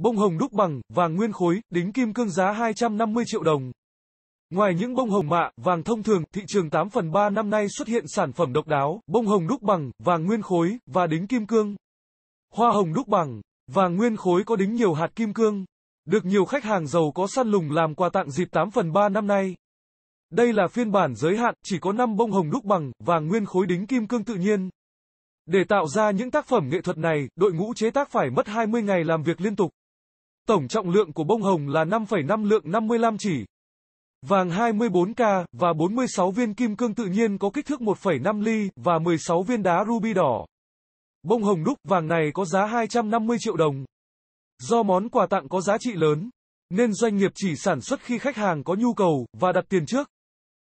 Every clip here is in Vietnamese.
bông hồng đúc bằng, vàng nguyên khối, đính kim cương giá 250 triệu đồng. Ngoài những bông hồng mạ, vàng thông thường, thị trường 8 phần 3 năm nay xuất hiện sản phẩm độc đáo, bông hồng đúc bằng, vàng nguyên khối, và đính kim cương. Hoa hồng đúc bằng, vàng nguyên khối có đính nhiều hạt kim cương. Được nhiều khách hàng giàu có săn lùng làm quà tặng dịp 8 phần 3 năm nay. Đây là phiên bản giới hạn, chỉ có 5 bông hồng đúc bằng, vàng nguyên khối đính kim cương tự nhiên. Để tạo ra những tác phẩm nghệ thuật này, đội ngũ chế tác phải mất 20 ngày làm việc liên tục. Tổng trọng lượng của bông hồng là 5,5 lượng 55 chỉ. Vàng 24K và 46 viên kim cương tự nhiên có kích thước 1,5 ly và 16 viên đá ruby đỏ. Bông hồng đúc vàng này có giá 250 triệu đồng. Do món quà tặng có giá trị lớn, nên doanh nghiệp chỉ sản xuất khi khách hàng có nhu cầu và đặt tiền trước.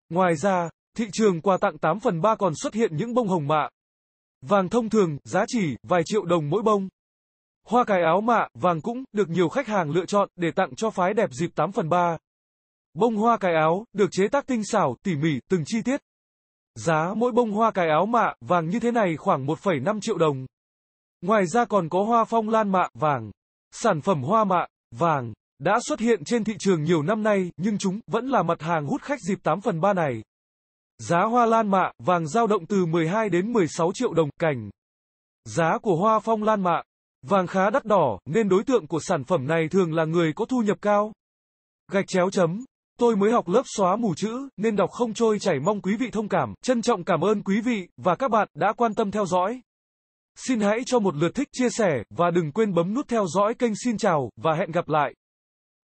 Ngoài ra, thị trường quà tặng 8 phần 3 còn xuất hiện những bông hồng mạ. Vàng thông thường, giá chỉ vài triệu đồng mỗi bông. Hoa cài áo mạ, vàng cũng, được nhiều khách hàng lựa chọn để tặng cho phái đẹp dịp 8 phần 3. Bông hoa cài áo, được chế tác tinh xảo, tỉ mỉ, từng chi tiết. Giá mỗi bông hoa cài áo mạ, vàng như thế này khoảng 1,5 triệu đồng. Ngoài ra còn có hoa phong lan mạ, vàng. Sản phẩm hoa mạ, vàng, đã xuất hiện trên thị trường nhiều năm nay, nhưng chúng vẫn là mặt hàng hút khách dịp 8 phần 3 này. Giá hoa lan mạ, vàng dao động từ 12 đến 16 triệu đồng cành. Giá của hoa phong lan mạ, Vàng khá đắt đỏ, nên đối tượng của sản phẩm này thường là người có thu nhập cao. Gạch chéo chấm. Tôi mới học lớp xóa mù chữ, nên đọc không trôi chảy mong quý vị thông cảm. Trân trọng cảm ơn quý vị và các bạn đã quan tâm theo dõi. Xin hãy cho một lượt thích chia sẻ, và đừng quên bấm nút theo dõi kênh xin chào, và hẹn gặp lại.